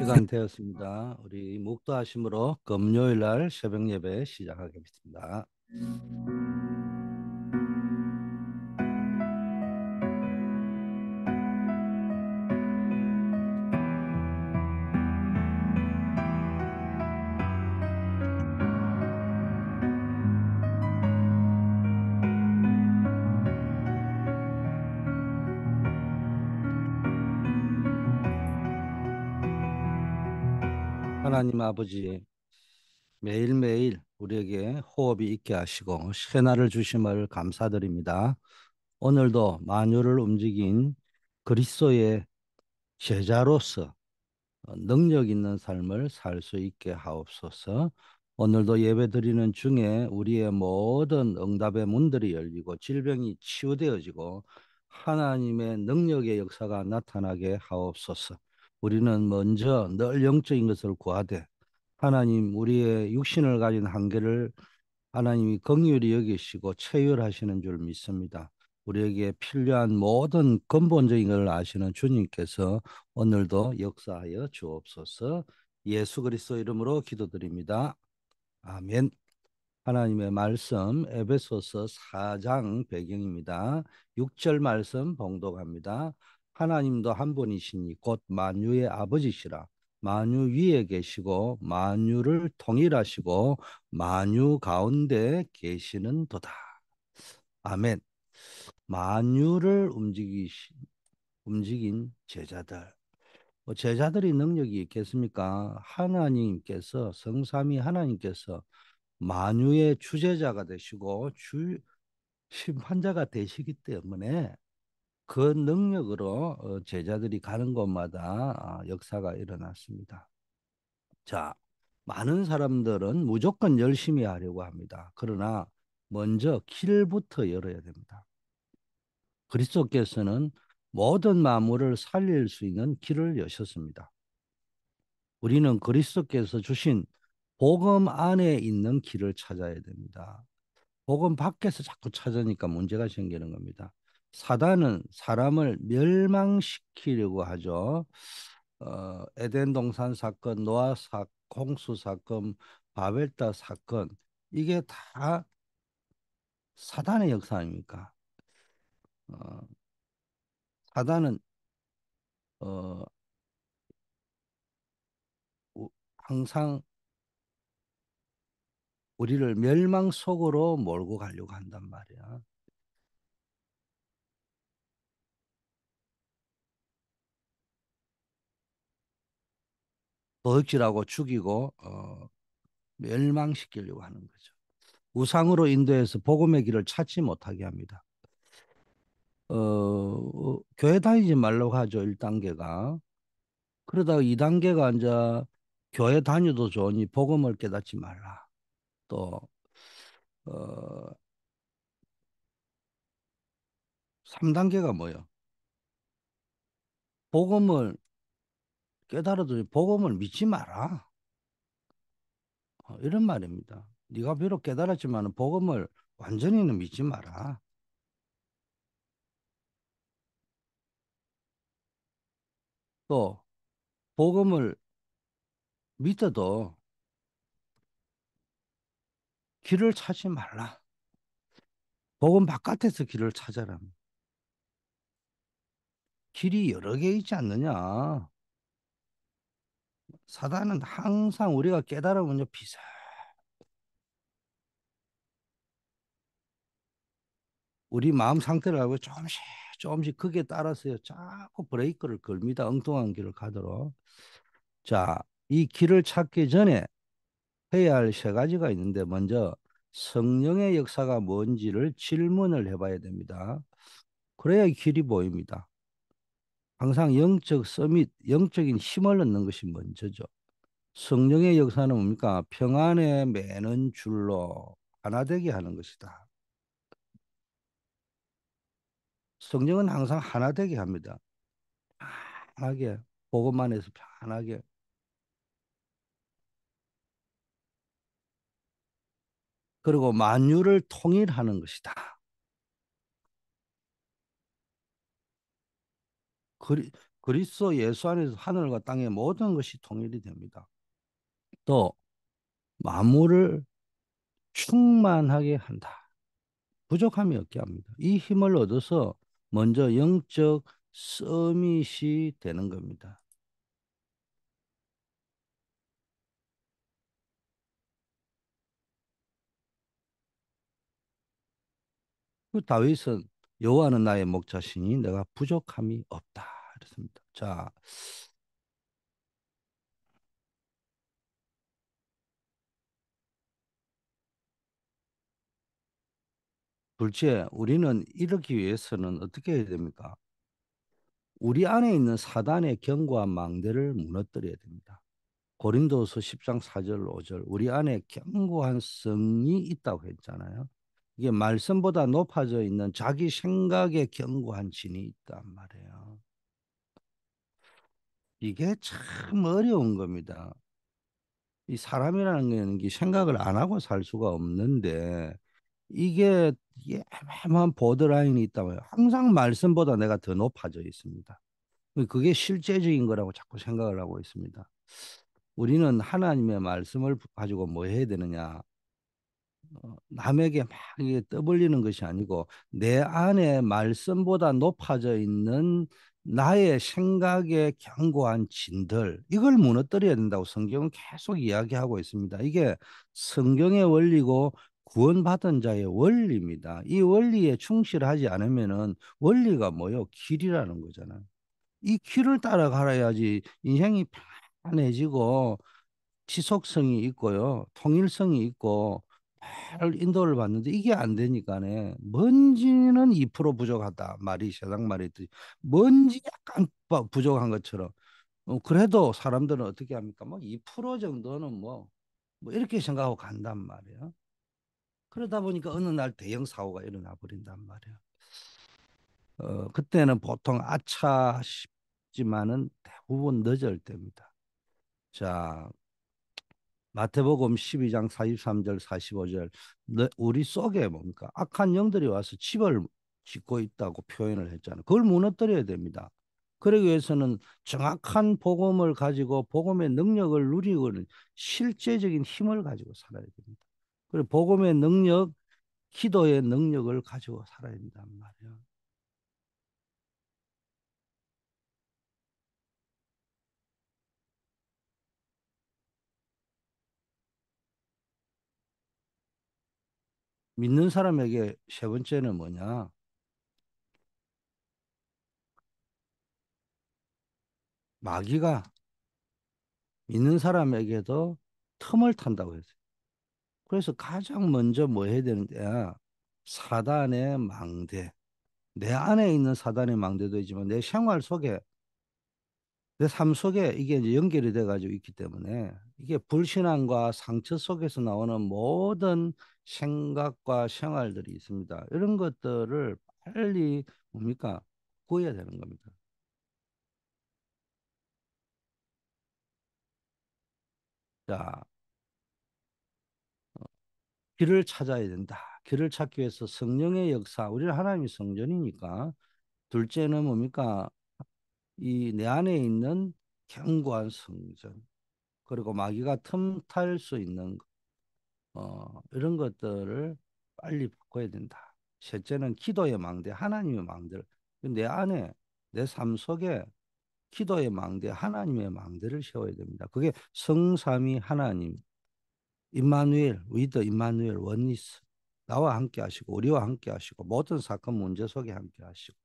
시간 네. 되었습니다. 우리 목도하심으로 금요일 날 새벽 예배 시작하겠습니다. 하나님 아버지 매일매일 우리에게 호흡이 있게 하시고 시혜나를 주심을 감사드립니다. 오늘도 만유를 움직인 그리스도의 제자로서 능력 있는 삶을 살 수 있게 하옵소서. 오늘도 예배드리는 중에 우리의 모든 응답의 문들이 열리고 질병이 치유되어지고 하나님의 능력의 역사가 나타나게 하옵소서. 우리는 먼저 늘 영적인 것을 구하되 하나님 우리의 육신을 가진 한계를 하나님이 긍휼히 여기시고 체휼하시는 줄 믿습니다. 우리에게 필요한 모든 근본적인 것을 아시는 주님께서 오늘도 역사하여 주옵소서. 예수 그리스도 이름으로 기도드립니다. 아멘. 하나님의 말씀 에베소서 4장 배경입니다. 6절 말씀 봉독합니다. 하나님도 한 분이시니 곧 만유의 아버지시라 만유 위에 계시고 만유를 통일하시고 만유 가운데 계시는 도다. 아멘. 만유를 움직이신 움직인 제자들. 뭐 제자들이 능력이 있겠습니까? 하나님께서 성삼위 하나님께서 만유의 주제자가 되시고 주 심판자가 되시기 때문에 그 능력으로 어, 제자들이 가는 곳마다 아, 역사가 일어났습니다. 자, 많은 사람들은 무조건 열심히 하려고 합니다. 그러나 먼저 길부터 열어야 됩니다. 그리스도께서는 모든 마물을 살릴 수 있는 길을 여셨습니다. 우리는 그리스도께서 주신 복음 안에 있는 길을 찾아야 됩니다. 복음 밖에서 자꾸 찾으니까 문제가 생기는 겁니다. 사단은 사람을 멸망시키려고 하죠. 어, 에덴 동산 사건, 노아 사, 홍수 사건, 바벨타 사건 이게 다 사단의 역사 아닙니까? 어, 사단은 어, 항상 우리를 멸망 속으로 몰고 가려고 한단 말이야. 억지라고 죽이고 어, 멸망시키려고 하는 거죠. 우상으로 인도해서 복음의 길을 찾지 못하게 합니다. 어, 어 교회 다니지 말라고 하죠. 1단계가. 그러다가 2단계가 이제 교회 다녀도 좋으니 복음을 깨닫지 말라. 또 어, 3단계가 뭐예요? 복음을 깨달아도 복음을 믿지 마라. 어, 이런 말입니다. 네가 비록 깨달았지만 복음을 완전히는 믿지 마라. 또 복음을 믿어도 길을 찾지 말라. 복음 바깥에서 길을 찾아라. 길이 여러 개 있지 않느냐. 사단은 항상 우리가 깨달으면 비사 우리 마음 상태를 알고 조금씩 조금씩 그게 따라서요. 자꾸 브레이크를 걸니다 엉뚱한 길을 가도록. 자, 이 길을 찾기 전에 해야 할 세 가지가 있는데 먼저 성령의 역사가 뭔지를 질문을 해봐야 됩니다. 그래야 길이 보입니다. 항상 영적 서밋, 영적인 힘을 얻는 것이 먼저죠. 성령의 역사는 뭡니까? 평안에 매는 줄로 하나 되게 하는 것이다. 성령은 항상 하나 되게 합니다. 편하게 보고만 해서 편하게 그리고 만유를 통일하는 것이다. 그리, 그리스도 예수 안에서 하늘과 땅의 모든 것이 통일이 됩니다. 또 만물을 충만하게 한다. 부족함이 없게 합니다. 이 힘을 얻어서 먼저 영적 서밋이 되는 겁니다. 그 다윗은 여호와는 나의 목자시니 내가 부족함이 없다. 자, 둘째, 우리는 이르기 위해서는 어떻게 해야 됩니까? 우리 안에 있는 사단의 경과 망대를 무너뜨려야 됩니다. 고린도서 10장 4절 5절 우리 안에 견고한 성이 있다고 했잖아요. 이게 말씀보다 높아져 있는 자기 생각에 견고한 진이 있단 말이에요. 이게 참 어려운 겁니다. 이 사람이라는 게 생각을 안 하고 살 수가 없는데 이게 예매한 보드라인이 있다면 항상 말씀보다 내가 더 높아져 있습니다. 그게 실제적인 거라고 자꾸 생각을 하고 있습니다. 우리는 하나님의 말씀을 가지고 뭐 해야 되느냐? 어, 남에게 막 떠벌리는 것이 아니고 내 안에 말씀보다 높아져 있는 나의 생각에 견고한 진들 이걸 무너뜨려야 된다고 성경은 계속 이야기하고 있습니다. 이게 성경의 원리고 구원받은 자의 원리입니다. 이 원리에 충실하지 않으면은 원리가 뭐요? 길이라는 거잖아요. 이 길을 따라가야지 인생이 편안해지고 지속성이 있고요, 통일성이 있고 잘 인도를 받는데 이게 안 되니까네. 먼지는 2% 부족하다. 말이 세상 말이 듯이 먼지 약간 부족한 것처럼. 어, 그래도 사람들은 어떻게 합니까? 뭐 2% 정도는 뭐, 뭐 이렇게 생각하고 간단 말이야. 그러다 보니까 어느 날 대형 사고가 일어나 버린단 말이야. 어, 그때는 보통 아차 싶지만은 대부분 늦을 때입니다. 자, 마태복음 12장 43절 45절 우리 속에 뭡니까 악한 영들이 와서 집을 짓고 있다고 표현을 했잖아요. 그걸 무너뜨려야 됩니다. 그러기 위해서는 정확한 복음을 가지고 복음의 능력을 누리고 실제적인 힘을 가지고 살아야 됩니다. 그리고 복음의 능력, 기도의 능력을 가지고 살아야 된단 말이에요. 믿는 사람에게 세 번째는 뭐냐? 마귀가 믿는 사람에게도 틈을 탄다고 했어요. 그래서 가장 먼저 뭐 해야 되는데 아, 사단의 망대. 내 안에 있는 사단의 망대도 있지만 내 생활 속에 내 삶 속에 이게 이제 연결이 돼 가지고 있기 때문에 이게 불신앙과 상처 속에서 나오는 모든 생각과 생활들이 있습니다. 이런 것들을 빨리 뭡니까? 구해야 되는 겁니다. 자, 어, 길을 찾아야 된다. 길을 찾기 위해서 성령의 역사, 우리는 하나님이 성전이니까 둘째는 뭡니까? 이 내 안에 있는 견고한 성전. 그리고 마귀가 틈탈 수 있는 어, 이런 것들을 빨리 바꿔야 된다. 셋째는 기도의 망대, 하나님의 망대를 내 안에 내 삶 속에 기도의 망대, 하나님의 망대를 세워야 됩니다. 그게 성삼위 하나님, 임마누엘, 위더 임마누엘 원리스 나와 함께 하시고 우리와 함께 하시고 모든 사건 문제 속에 함께 하시고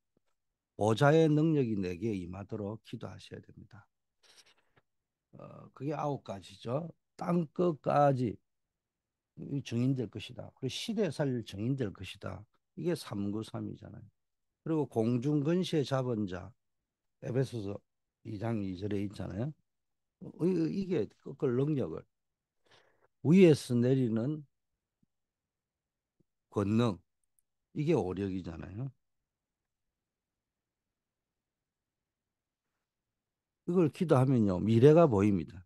보좌의 능력이 내게 임하도록 기도하셔야 됩니다. 어, 그게 아홉 가지죠. 땅 끝까지 증인될 것이다. 그리고 시대 살 증인될 것이다. 이게 삼구삼이잖아요 그리고 공중근시의 자본자 에베소서 2장 2절에 있잖아요. 어, 이게 그걸 능력을 위에서 내리는 권능 이게 오력이잖아요. 이걸 기도하면요. 미래가 보입니다.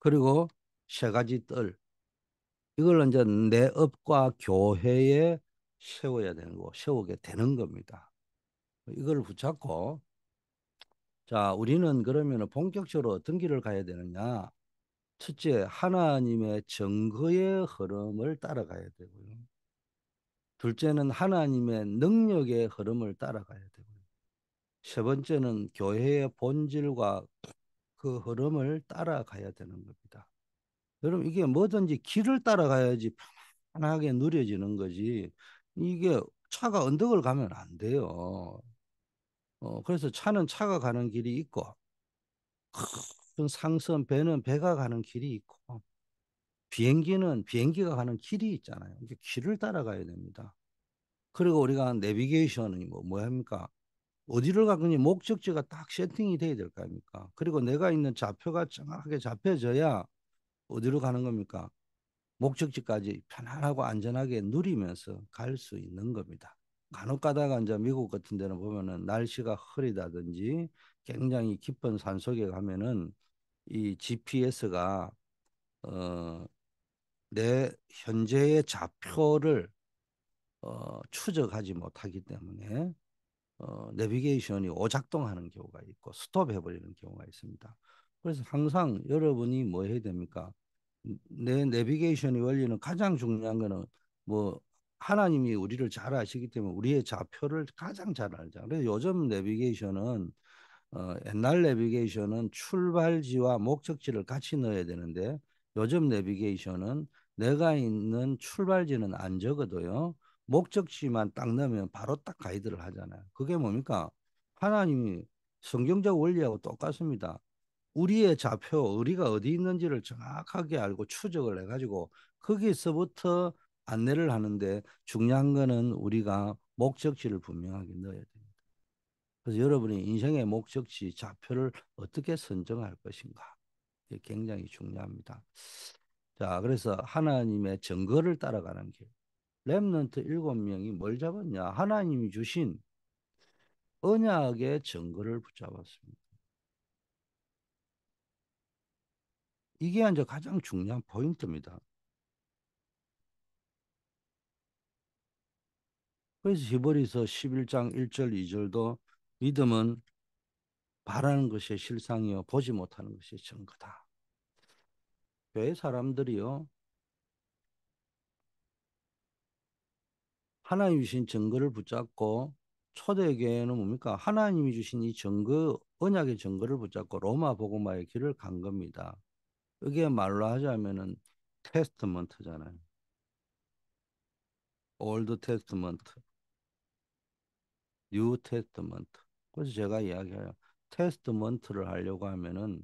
그리고 세 가지 뜰. 이걸 이제 내 업과 교회에 세워야 되는 거, 세우게 되는 겁니다. 이걸 붙잡고, 자, 우리는 그러면 본격적으로 어떤 길을 가야 되느냐. 첫째, 하나님의 증거의 흐름을 따라가야 되고요. 둘째는 하나님의 능력의 흐름을 따라가야 되고요. 세 번째는 교회의 본질과 그 흐름을 따라가야 되는 겁니다. 여러분 이게 뭐든지 길을 따라가야지 편안하게 누려지는 거지 이게 차가 언덕을 가면 안 돼요. 어, 그래서 차는 차가 가는 길이 있고 큰 상선 배는 배가 가는 길이 있고 비행기는 비행기가 가는 길이 있잖아요. 그 길을 따라가야 됩니다. 그리고 우리가 내비게이션이 뭐, 뭐 합니까? 어디를 가든지 목적지가 딱 세팅이 돼야 될 거 아닙니까? 그리고 내가 있는 좌표가 정확하게 잡혀져야 어디로 가는 겁니까? 목적지까지 편안하고 안전하게 누리면서 갈 수 있는 겁니다. 간혹 가다가 이제 미국 같은 데는 보면은 날씨가 흐리다든지 굉장히 깊은 산속에 가면은 이 GPS가 어내 현재의 좌표를 어, 추적하지 못하기 때문에 어, 내비게이션이 오작동하는 경우가 있고 스톱해버리는 경우가 있습니다. 그래서 항상 여러분이 뭐 해야 됩니까? 내내비게이션이 원리는 가장 중요한 거는 뭐 하나님이 우리를 잘 아시기 때문에 우리의 좌표를 가장 잘 알자. 그래서 요즘 내비게이션은 어, 옛날 내비게이션은 출발지와 목적지를 같이 넣어야 되는데 요즘 내비게이션은 내가 있는 출발지는 안 적어도요. 목적지만 딱 넣으면 바로 딱 가이드를 하잖아요. 그게 뭡니까? 하나님이 성경적 원리하고 똑같습니다. 우리의 좌표, 우리가 어디 있는지를 정확하게 알고 추적을 해가지고 거기서부터 안내를 하는데 중요한 거는 우리가 목적지를 분명하게 넣어야 됩니다. 그래서 여러분이 인생의 목적지, 좌표를 어떻게 선정할 것인가? 굉장히 중요합니다. 자, 그래서 하나님의 증거를 따라가는 길. 랩넌트 일곱 명이 뭘 잡았냐? 하나님이 주신 언약의 증거를 붙잡았습니다. 이게 이제 가장 중요한 포인트입니다. 그래서 히브리서 11장 1절 2절도 믿음은 바라는 것이 실상이요 보지 못하는 것이 증거다. 교회 사람들이요 하나님 주신 증거를 붙잡고 초대교회는 뭡니까? 하나님이 주신 이 증거, 언약의 증거를 붙잡고 로마 복음화의 길을 간 겁니다. 이게 말로 하자면은 테스트먼트잖아요. 올드 테스트먼트, 뉴 테스트먼트. 그래서 제가 이야기해요. 테스트먼트를 하려고 하면은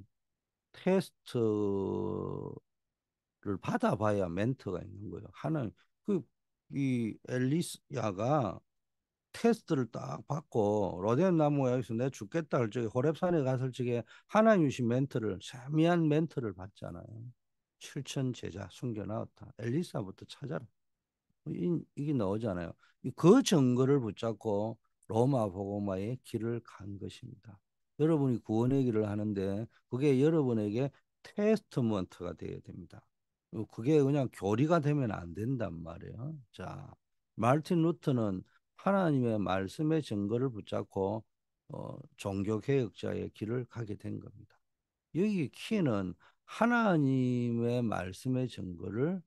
테스트를 받아봐야 멘트가 있는 거예요. 하나 그이 엘리야가 테스트를 딱 받고 로뎀 나무 여서내 죽겠다 할 적에 호렙산에 갔을 적에 하나님 주신 멘트를 세미한 멘트를 받잖아요. 7천 제자 숨겨놨다. 엘리사부터 찾아라. 뭐 이, 이게 나오잖아요. 그 증거를 붙잡고 로마 보고마의 길을 간 것입니다. 여러분이 구원의 길을 하는데 그게 여러분에게 테스트먼트가 되어야 됩니다. 그게 그냥 교리가 되면 안 된단 말이에요. 자, 마틴 루터는 하나님의 말씀의 증거를 붙잡고 어, 종교 개혁자의 길을 가게 된 겁니다. 여기 키는 하나님의 말씀의 증거를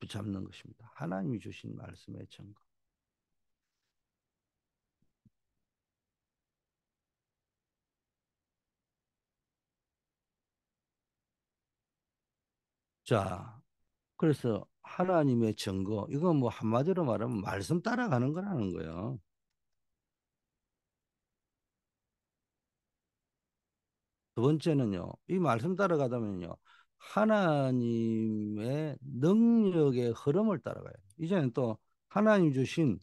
붙잡는 것입니다. 하나님이 주신 말씀의 증거. 자, 그래서 하나님의 증거, 이건 뭐 한마디로 말하면 말씀 따라가는 거라는 거예요. 두 번째는요, 이 말씀 따라가다면요, 하나님의 능력의 흐름을 따라가요. 이제는 또 하나님 주신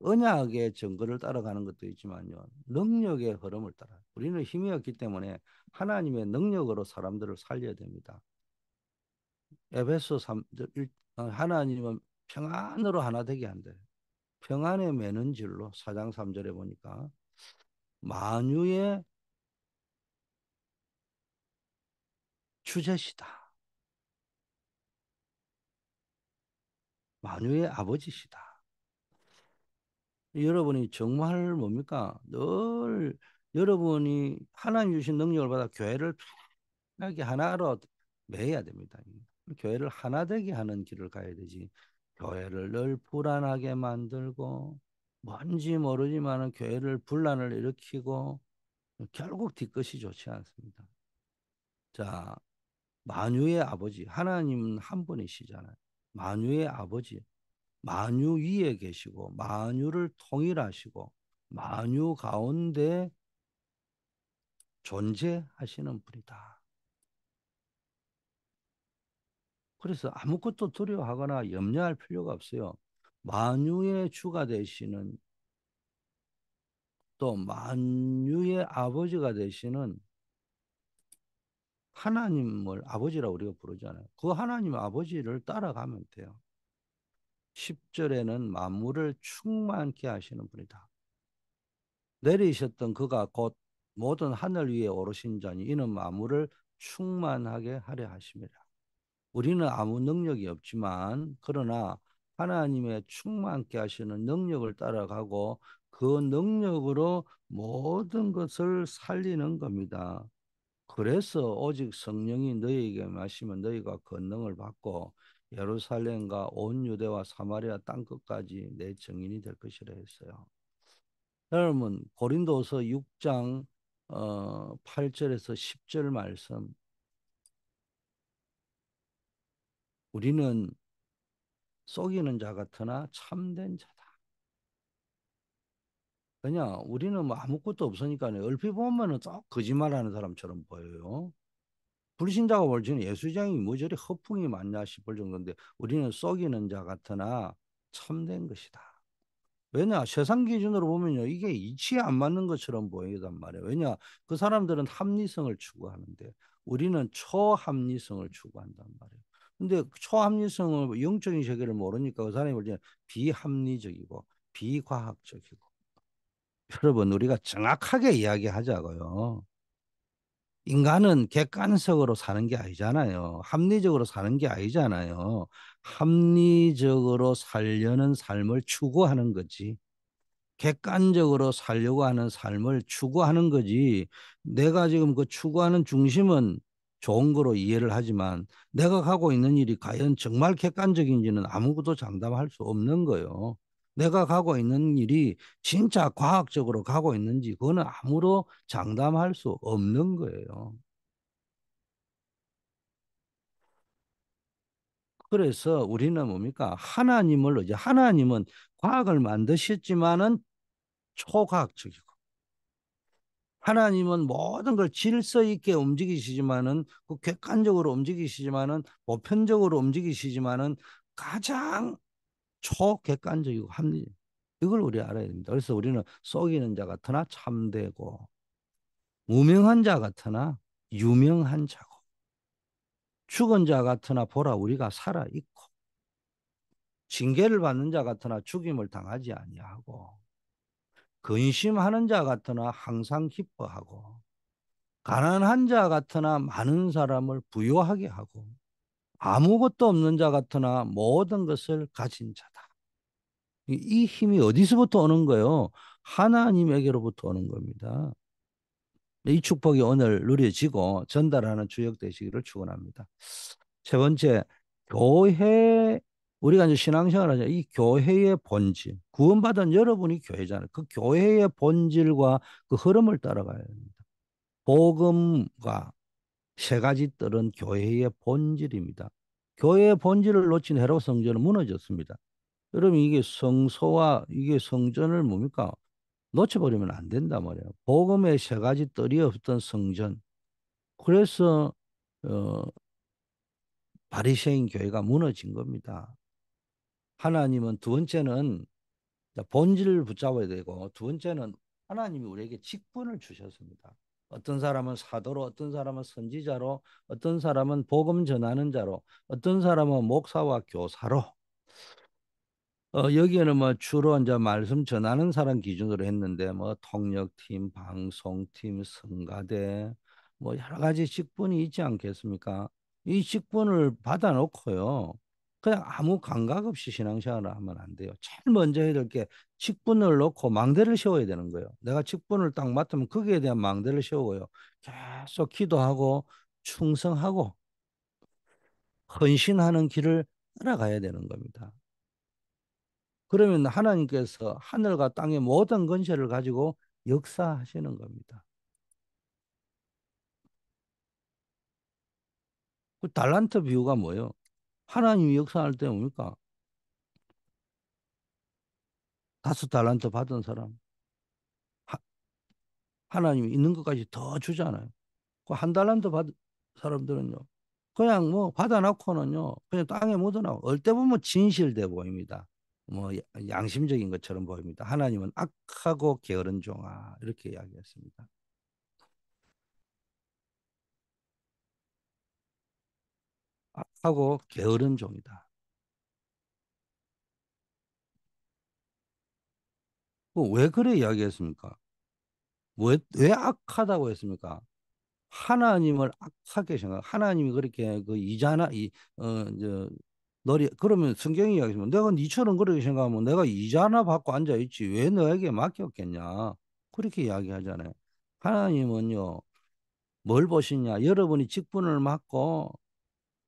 언약의 증거를 따라가는 것도 있지만요, 능력의 흐름을 따라. 우리는 힘이 없기 때문에 하나님의 능력으로 사람들을 살려야 됩니다. 에베소 3절 1, 어, 하나님은 평안으로 하나 되게 한대. 평안에 매는 질로 4장 3절에 보니까 만유의 주제시다. 만유의 아버지시다. 여러분이 정말 뭡니까? 늘 여러분이 하나님 주신 능력을 받아 교회를 편하게 하나로 매야 됩니다. 교회를 하나 되게 하는 길을 가야 되지. 교회를 늘 불안하게 만들고 뭔지 모르지만은 교회를 분란을 일으키고 결국 뒤끝이 좋지 않습니다. 자, 만유의 아버지 하나님은 한 분이시잖아요. 만유의 아버지 만유 위에 계시고 만유를 통일하시고 만유 가운데 존재하시는 분이다. 그래서 아무것도 두려워하거나 염려할 필요가 없어요. 만유의 주가 되시는 또 만유의 아버지가 되시는 하나님을 아버지라고 우리가 부르잖아요. 그 하나님 아버지를 따라가면 돼요. 10절에는 만물을 충만케 하시는 분이다. 내리셨던 그가 곧 모든 하늘 위에 오르신 자니 이는 만물을 충만하게 하려 하십니다. 우리는 아무 능력이 없지만 그러나 하나님의 충만케 하시는 능력을 따라가고 그 능력으로 모든 것을 살리는 겁니다. 그래서 오직 성령이 너희에게 마시면 너희가 권능을 받고 예루살렘과 온 유대와 사마리아 땅 끝까지 내 증인이 될 것이라 했어요. 여러분 고린도서 6장 어, 8절에서 10절 말씀 우리는 속이는 자 같으나 참된 자다. 그냥 우리는 뭐 아무것도 없으니까 얼핏 보면은 딱 거짓말하는 사람처럼 보여요. 불신자가 볼지는 예수장이 뭐 저리 허풍이 많냐 싶을 정도인데 우리는 속이는 자 같으나 참된 것이다. 왜냐 세상 기준으로 보면요 이게 이치에 안 맞는 것처럼 보이단 말이에요. 왜냐 그 사람들은 합리성을 추구하는데 우리는 초합리성을 추구한단 말이에요. 근데 초합리성을 뭐 영적인 세계를 모르니까 그사님을 이제 비합리적이고 비과학적이고 여러분 우리가 정확하게 이야기하자고요. 인간은 객관적으로 사는 게 아니잖아요. 합리적으로 사는 게 아니잖아요. 합리적으로 살려는 삶을 추구하는 거지. 객관적으로 살려고 하는 삶을 추구하는 거지. 내가 지금 그 추구하는 중심은 좋은 거로 이해를 하지만 내가 하고 있는 일이 과연 정말 객관적인지는 아무것도 장담할 수 없는 거예요. 내가 가고 있는 일이 진짜 과학적으로 가고 있는지 그거는 아무도 장담할 수 없는 거예요. 그래서 우리는 뭡니까? 하나님을 이제 하나님은 과학을 만드셨지만은 초과학적이고 하나님은 모든 걸 질서 있게 움직이시지만은 그 객관적으로 움직이시지만은 보편적으로 움직이시지만은 가장 초객관적이고 합리 이걸 우리 알아야 됩니다. 그래서 우리는 속이는 자 같으나 참되고 무명한 자 같으나 유명한 자고 죽은 자 같으나 보라 우리가 살아 있고 징계를 받는 자 같으나 죽임을 당하지 아니하고 근심하는 자 같으나 항상 기뻐하고 가난한 자 같으나 많은 사람을 부여하게 하고 아무것도 없는 자 같으나 모든 것을 가진 자다. 이 힘이 어디서부터 오는 거요? 예 하나님에게로부터 오는 겁니다. 이 축복이 오늘 누려지고 전달하는 주역 되시기를 축원합니다. 세 번째, 교회 우리가 이제 신앙생활 을 하자. 이 교회의 본질. 구원받은 여러분이 교회잖아요. 그 교회의 본질과 그 흐름을 따라가야 됩니다. 복음과 세 가지 뜰은 교회의 본질입니다. 교회의 본질을 놓친 헤롯 성전은 무너졌습니다. 여러분 이게 성소와 이게 성전을 뭡니까? 놓쳐버리면 안 된다 말이에요. 복음의 세 가지 뜰이 없던 성전. 그래서 어, 바리새인 교회가 무너진 겁니다. 하나님은 두 번째는 본질을 붙잡아야 되고 두 번째는 하나님이 우리에게 직분을 주셨습니다. 어떤 사람은 사도로, 어떤 사람은 선지자로, 어떤 사람은 복음 전하는 자로, 어떤 사람은 목사와 교사로. 어, 여기에는 뭐 주로 이제 말씀 전하는 사람 기준으로 했는데 뭐 통역팀, 방송팀, 성가대 뭐 여러 가지 직분이 있지 않겠습니까? 이 직분을 받아놓고요. 그냥 아무 감각 없이 신앙생활을 하면 안 돼요. 제일 먼저 해야 될 게 직분을 놓고 망대를 세워야 되는 거예요. 내가 직분을 딱 맡으면 거기에 대한 망대를 세우고요. 계속 기도하고 충성하고 헌신하는 길을 따라가야 되는 겁니다. 그러면 하나님께서 하늘과 땅의 모든 근세를 가지고 역사하시는 겁니다. 그 달란트 비유가 뭐예요? 하나님이 역사할 때 뭡니까? 다섯 달란트 받은 사람 하, 나님이 있는 것까지 더 주잖아요. 그한 달란트 받은 사람들은요. 그냥 뭐 받아놓고는요. 그냥 땅에 묻어나 얼때 보면 진실돼 보입니다. 뭐 양심적인 것처럼 보입니다. 하나님은 악하고 게으른 종아 이렇게 이야기했습니다. 악하고 아, 게으른 종이다. 왜 그래 이야기했습니까? 왜, 왜 악하다고 했습니까? 하나님을 악하게 생각, 하나님이 그렇게 그 이자나, 이, 어, 저, 너리, 그러면 성경이 이야기하면 내가 니처럼 그렇게 생각하면 내가 이자나 받고 앉아있지. 왜 너에게 맡겼겠냐. 그렇게 이야기하잖아요. 하나님은요, 뭘 보시냐. 여러분이 직분을 맡고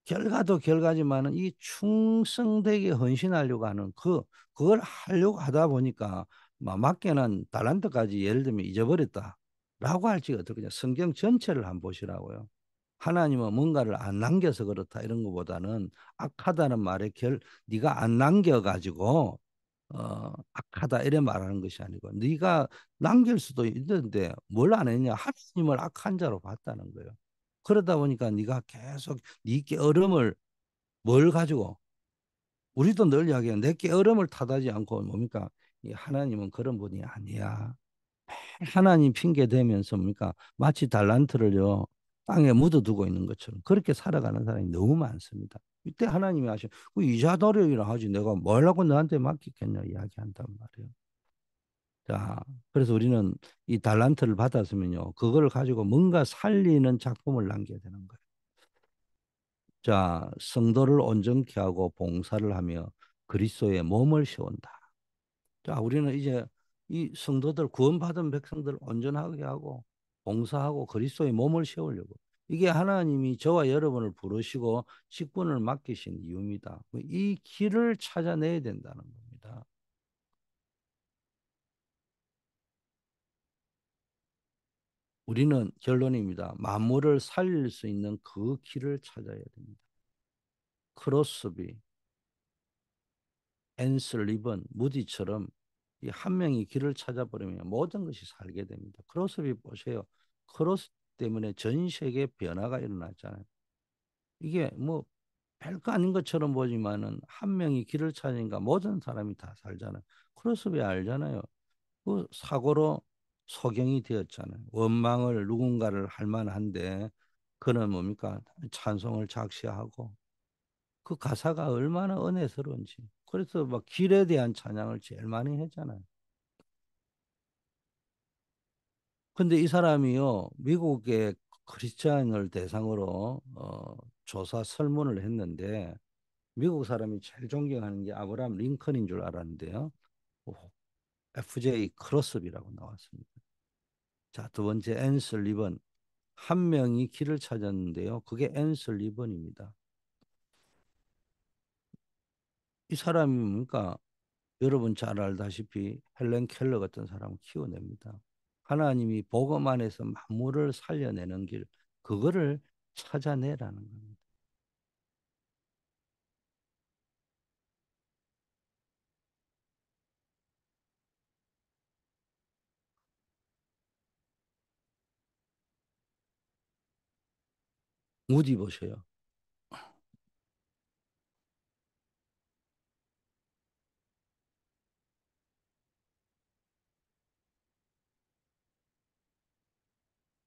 결과도 결과지만은 이 충성되게 헌신하려고 하는 그 그걸 하려고 하다 보니까 맡겨는 달란트까지 예를 들면 잊어버렸다라고 할지 어떻게 냐 성경 전체를 한번 보시라고요. 하나님은 뭔가를 안 남겨서 그렇다 이런 것보다는 악하다는 말의 결 네가 안 남겨 가지고 어, 악하다 이래 말하는 것이 아니고 네가 남길 수도 있는데 뭘 안 했냐 하나님을 악한 자로 봤다는 거예요. 그러다 보니까 네가 계속 네 깨어름을 뭘 가지고 우리도 늘 이야기해요. 내 깨어름을 타다지 않고 뭡니까? 이 하나님은 그런 분이 아니야. 하나님 핑계 대면서 뭡니까? 마치 달란트를요. 땅에 묻어두고 있는 것처럼 그렇게 살아가는 사람이 너무 많습니다. 이때 하나님이 하시그 이자 노력이라 하지 내가 뭘 하고 너한테 맡기겠냐 이야기한단 말이에요. 자, 그래서 우리는 이 달란트를 받았으면요. 그걸 가지고 뭔가 살리는 작품을 남겨야 되는 거예요. 자, 성도를 온전케 하고 봉사를 하며 그리스도의 몸을 세운다. 자, 우리는 이제 이 성도들 구원받은 백성들 온전하게 하고 봉사하고 그리스도의 몸을 세우려고 이게 하나님이 저와 여러분을 부르시고 직분을 맡기신 이유입니다. 이 길을 찾아내야 된다는 거예요. 우리는 결론입니다. 만물을 살릴 수 있는 그 길을 찾아야 됩니다. 크로스비, 앤슬 리번, 무디처럼 이 한 명이 길을 찾아버리면 모든 것이 살게 됩니다. 크로스비 보세요. 크로스 때문에 전 세계 변화가 일어났잖아요. 이게 뭐 별거 아닌 것처럼 보지만은 한 명이 길을 찾으니까 모든 사람이 다 살잖아요. 크로스비 알잖아요. 그 사고로 소경이 되었잖아요. 원망을 누군가를 할 만한데 그는 뭡니까? 찬송을 작시하고 그 가사가 얼마나 은혜스러운지. 그래서 막 길에 대한 찬양을 제일 많이 했잖아요. 근데 이 사람이요 미국의 크리스찬을 대상으로 어, 조사 설문을 했는데 미국 사람이 제일 존경하는 게 아브라함 링컨인 줄 알았는데요. FJ 크로스비라고 나왔습니다. 자, 두 번째 앤슬 리번. 한 명이 길을 찾았는데요. 그게 앤슬 리번입니다. 이 사람이 뭡니까? 여러분 잘 알다시피 헬렌 켈러 같은 사람을 키워냅니다. 하나님이 복음 안에서 만물을 살려내는 길, 그거를 찾아내라는 겁니다. 어디 보셔요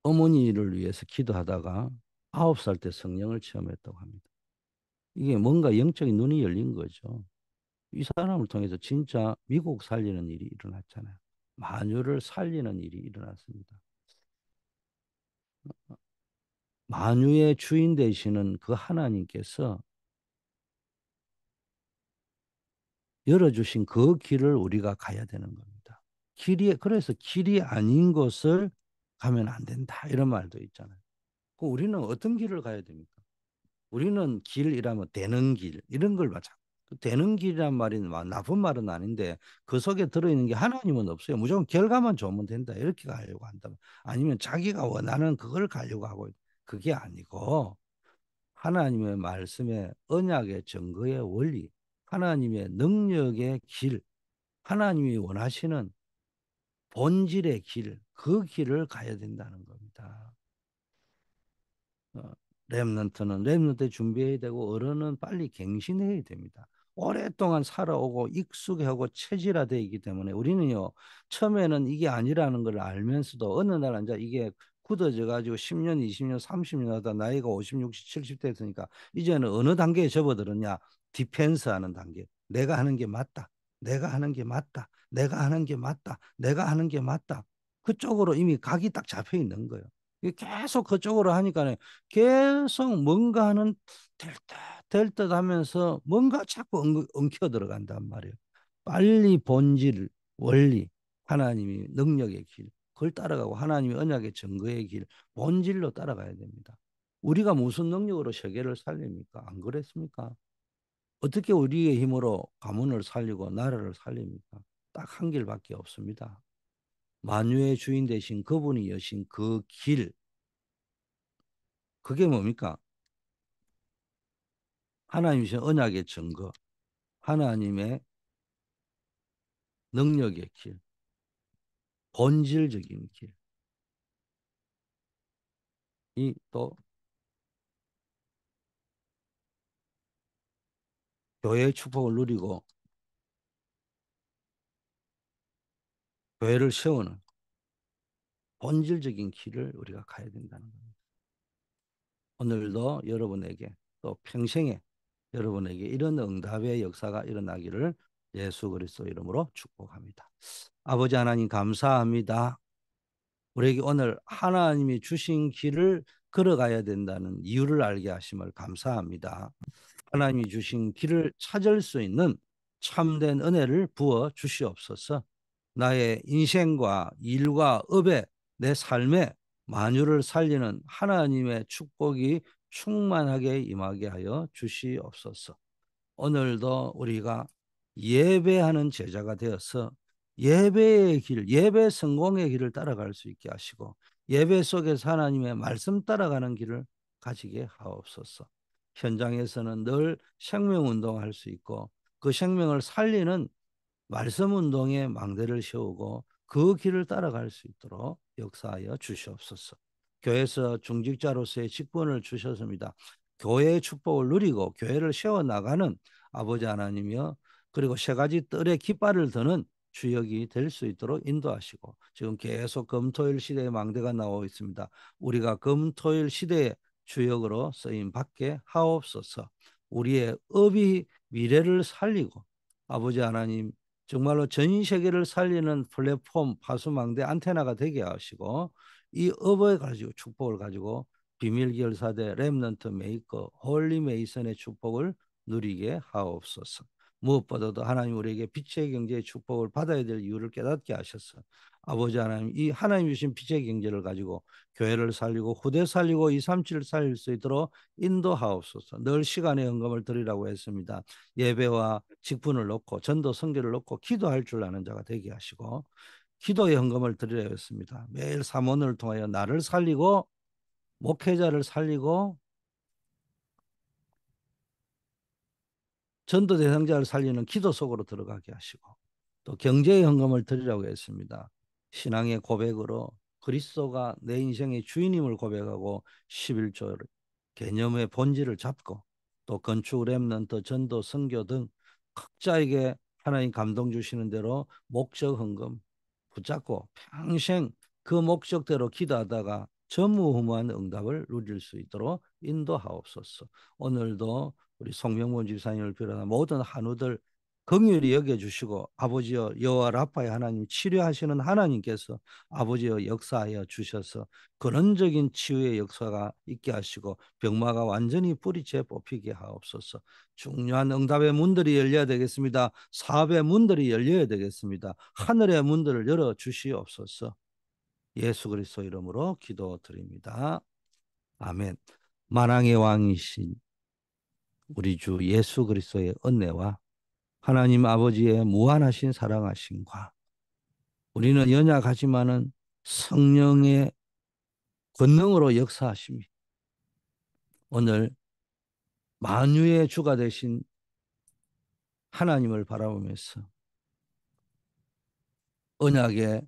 어머니를 위해서 기도하다가 아홉 살 때 성령을 체험했다고 합니다. 이게 뭔가 영적인 눈이 열린 거죠. 이 사람을 통해서 진짜 미국 살리는 일이 일어났잖아요. 마녀를 살리는 일이 일어났습니다. 만유의 주인 되시는 그 하나님께서 열어주신 그 길을 우리가 가야 되는 겁니다. 길이, 그래서 길이 아닌 것을 가면 안 된다. 이런 말도 있잖아요. 그 우리는 어떤 길을 가야 됩니까? 우리는 길이라면 되는 길, 이런 걸 맞아. 그 되는 길이란 말이 나쁜 말은 아닌데 그 속에 들어있는 게 하나님은 없어요. 무조건 결과만 좋으면 된다. 이렇게 가려고 한다. 아니면 자기가 원하는 그걸 가려고 하고 있다. 그게 아니고 하나님의 말씀의 언약의 증거의 원리, 하나님의 능력의 길, 하나님이 원하시는 본질의 길, 그 길을 가야 된다는 겁니다. 어, 렘넌트는 렘넌트 준비해야 되고 어른은 빨리 갱신해야 됩니다. 오랫동안 살아오고 익숙하고 해 체질화되기 때문에 우리는요 처음에는 이게 아니라는 걸 알면서도 어느 날 이제 이게 굳어져 가지고 10년, 20년, 30년 하다 나이가 50, 60, 70대 되니까 이제는 어느 단계에 접어들었냐? 디펜스 하는 단계. 내가 하는 게 맞다. 내가 하는 게 맞다. 내가 하는 게 맞다. 내가 하는 게 맞다. 그쪽으로 이미 각이 딱 잡혀 있는 거예요. 계속 그쪽으로 하니까 계속 뭔가 는될듯될듯 하면서 뭔가 자꾸 엉켜 들어간단 말이에요. 빨리 본질, 원리, 하나님이 능력의 길, 그걸 따라가고 하나님의 언약의 증거의 길 본질로 따라가야 됩니다. 우리가 무슨 능력으로 세계를 살립니까? 안 그랬습니까? 어떻게 우리의 힘으로 가문을 살리고 나라를 살립니까? 딱 한 길밖에 없습니다. 만유의 주인 되신 그분이 여신 그 길. 그게 뭡니까? 하나님이신 언약의 증거, 하나님의 능력의 길, 본질적인 길. 이또 교회의 축복을 누리고 교회를 세우는 본질적인 길을 우리가 가야 된다는 겁니다. 오늘도 여러분에게 또 평생에 여러분에게 이런 응답의 역사가 일어나기를 예수 그리스도 이름으로 축복합니다. 아버지 하나님 감사합니다. 우리에게 오늘 하나님이 주신 길을 걸어가야 된다는 이유를 알게 하심을 감사합니다. 하나님이 주신 길을 찾을 수 있는 참된 은혜를 부어 주시옵소서. 나의 인생과 일과 업에 내 삶에 만유를 살리는 하나님의 축복이 충만하게 임하게 하여 주시옵소서. 오늘도 우리가 예배하는 제자가 되어서 예배의 길, 예배 성공의 길을 따라갈 수 있게 하시고 예배 속에서 하나님의 말씀 따라가는 길을 가지게 하옵소서. 현장에서는 늘 생명 운동할 수 있고 그 생명을 살리는 말씀 운동에 망대를 세우고 그 길을 따라갈 수 있도록 역사하여 주시옵소서. 교회에서 중직자로서의 직분을 주셨습니다. 교회의 축복을 누리고 교회를 세워 나가는 아버지 하나님이여 그리고 세 가지 뜰의 깃발을 드는 주역이 될 수 있도록 인도하시고 지금 계속 금토일 시대의 망대가 나오고 있습니다. 우리가 금토일 시대의 주역으로 쓰임 받게 하옵소서 우리의 업이 미래를 살리고 아버지 하나님 정말로 전 세계를 살리는 플랫폼 파수망대 안테나가 되게 하시고 이 업을 가지고 축복을 가지고 비밀결사대 랩넌트 메이커 홀리 메이슨의 축복을 누리게 하옵소서. 무엇보다도 하나님 우리에게 빛의 경제의 축복을 받아야 될 이유를 깨닫게 하셨어. 아버지 하나님, 이 하나님 주신 빛의 경제를 가지고 교회를 살리고 후대 살리고 이삼칠을 살릴 수 있도록 인도하옵소서. 늘 시간에 영감을 드리라고 했습니다. 예배와 직분을 놓고 전도 성교를 놓고 기도할 줄 아는 자가 되게 하시고 기도의 헌금을 드리려 했습니다. 매일 사원을 통하여 나를 살리고 목회자를 살리고 전도 대상자를 살리는 기도 속으로 들어가게 하시고 또 경제의 헌금을 드리라고 했습니다. 신앙의 고백으로 그리스도가 내 인생의 주인임을 고백하고 11조 개념의 본질을 잡고 또 건축, 랩런트, 전도, 선교 등 각자에게 하나님 감동 주시는 대로 목적 헌금 붙잡고 평생 그 목적대로 기도하다가 전무후무한 응답을 누릴 수 있도록 인도하옵소서. 오늘도 우리 송명문 집사님을 비롯한 모든 한우들 긍휼히 여겨주시고 아버지여 여호와 라파의 하나님 치료하시는 하나님께서 아버지여 역사하여 주셔서 근원적인 치유의 역사가 있게 하시고 병마가 완전히 뿌리째 뽑히게 하옵소서 중요한 응답의 문들이 열려야 되겠습니다 사업의 문들이 열려야 되겠습니다 하늘의 문들을 열어주시옵소서 예수 그리스도 이름으로 기도드립니다 아멘 만왕의 왕이신 우리 주 예수 그리스도의 은혜와 하나님 아버지의 무한하신 사랑하심과 우리는 연약하지만은 성령의 권능으로 역사하심이 오늘 만유의 주가 되신 하나님을 바라보면서 언약의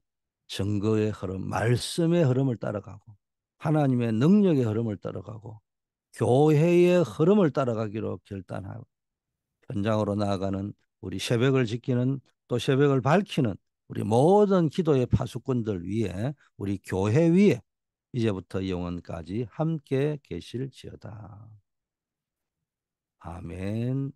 증거의 흐름, 말씀의 흐름을 따라가고 하나님의 능력의 흐름을 따라가고 교회의 흐름을 따라가기로 결단하고 현장으로 나아가는 우리 새벽을 지키는 또 새벽을 밝히는 우리 모든 기도의 파수꾼들 위에 우리 교회 위에 이제부터 영원까지 함께 계실지어다. 아멘.